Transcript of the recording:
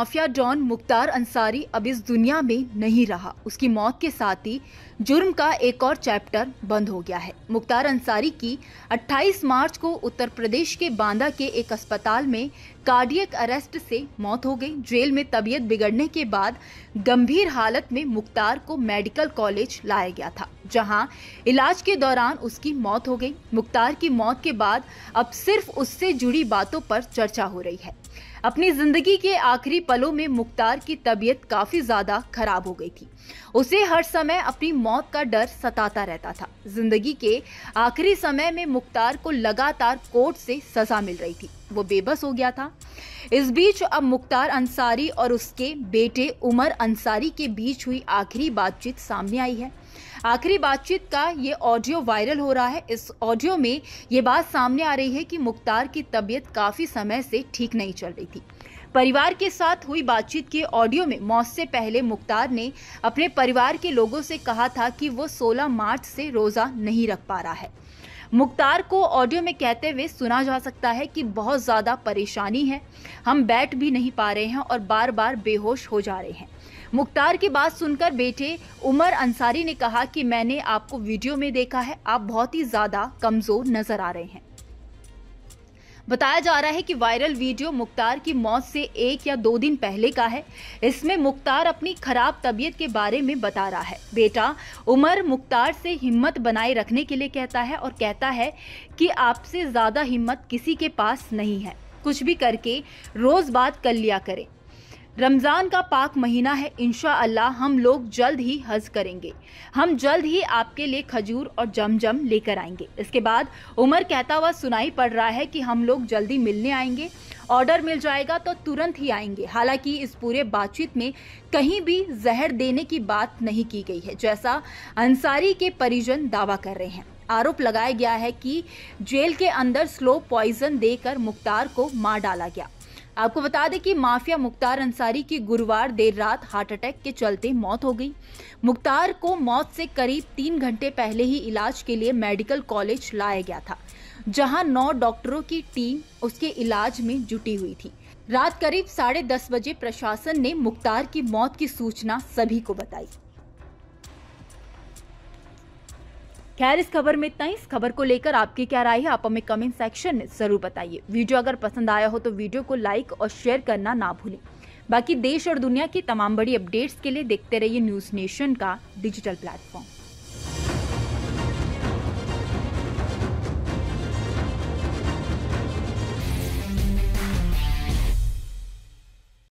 mafia don Mukhtar Ansari अब इस दुनिया में नहीं रहा उसकी मौत के साथ ही जुर्म का एक और चैप्टर बंद हो गया है मुख्तार अंसारी की 28 मार्च को उत्तर प्रदेश के बांदा के एक अस्पताल में कार्डियक अरेस्ट से मौत हो गई जेल में तबीयत बिगड़ने के बाद गंभीर हालत में मुख्तार को मेडिकल कॉलेज लाया गया था जहां इलाज के दौरान उसकी मौत हो गई मुख्तार की मौत के बाद अब सिर्फ उससे जुड़ी बातों पर चर्चा हो रही है अपनी जिंदगी के आखिरी पलों में मुख्तार की तबीयत काफी ज्यादा खराब हो गई थी उसे हर समय अपनी मौत का डर सताता रहता था जिंदगी के आखिरी समय में मुख्तार को लगातार कोर्ट से सजा मिल रही थी वो बेबस हो गया था इस बीच अब मुख्तार अंसारी और उसके बेटे उमर अंसारी के बीच हुई आखिरी बातचीत सामने आई है आखिरी बातचीत का ये ऑडियो वायरल हो रहा है इस ऑडियो में ये बात सामने आ रही है कि मुख्तार की तबीयत काफ़ी समय से ठीक नहीं चल रही थी परिवार के साथ हुई बातचीत के ऑडियो में मौत से पहले मुख्तार ने अपने परिवार के लोगों से कहा था कि वो 16 मार्च से रोज़ा नहीं रख पा रहा है मुख्तार को ऑडियो में कहते हुए सुना जा सकता है कि बहुत ज़्यादा परेशानी है हम बैठ भी नहीं पा रहे हैं और बार बार बेहोश हो जा रहे हैं मुख्तार की बात सुनकर बेटे उमर अंसारी ने कहा कि मैंने आपको वीडियो में देखा है आप बहुत ही ज़्यादा कमज़ोर नज़र आ रहे हैं बताया जा रहा है कि वायरल वीडियो मुख्तार की मौत से एक या दो दिन पहले का है इसमें मुख्तार अपनी खराब तबीयत के बारे में बता रहा है बेटा उमर मुख्तार से हिम्मत बनाए रखने के लिए कहता है और कहता है कि आपसे ज़्यादा हिम्मत किसी के पास नहीं है कुछ भी करके रोज़ बात कर लिया करें रमज़ान का पाक महीना है इन अल्लाह हम लोग जल्द ही हज करेंगे हम जल्द ही आपके लिए खजूर और जमजम लेकर आएंगे इसके बाद उमर कहता हुआ सुनाई पड़ रहा है कि हम लोग जल्दी मिलने आएंगे ऑर्डर मिल जाएगा तो तुरंत ही आएंगे हालांकि इस पूरे बातचीत में कहीं भी जहर देने की बात नहीं की गई है जैसा अंसारी के परिजन दावा कर रहे हैं आरोप लगाया गया है कि जेल के अंदर स्लो पॉइजन देकर मुख्तार को मार डाला गया आपको बता दें कि माफिया मुख्तार अंसारी की गुरुवार देर रात हार्ट अटैक के चलते मौत हो गई मुख्तार को मौत से करीब तीन घंटे पहले ही इलाज के लिए मेडिकल कॉलेज लाया गया था जहां नौ डॉक्टरों की टीम उसके इलाज में जुटी हुई थी रात करीब साढ़े दस बजे प्रशासन ने मुख्तार की मौत की सूचना सभी को बताई खैर इस खबर में इतना ही इस खबर को लेकर आपकी क्या राय है आप हमें कमेंट सेक्शन में ज़रूर बताइए वीडियो अगर पसंद आया हो तो वीडियो को लाइक और शेयर करना ना भूलें बाकी देश और दुनिया की तमाम बड़ी अपडेट्स के लिए देखते रहिए न्यूज़ नेशन का डिजिटल प्लेटफॉर्म